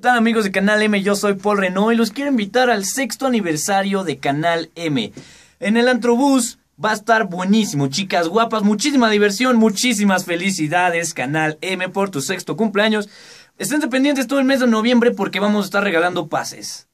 tal amigos de Canal M? Yo soy Paul Renault y los quiero invitar al sexto aniversario de Canal M. En el Antrobús va a estar buenísimo, chicas guapas, muchísima diversión, muchísimas felicidades Canal M por tu sexto cumpleaños. Estén pendientes todo el mes de noviembre porque vamos a estar regalando pases.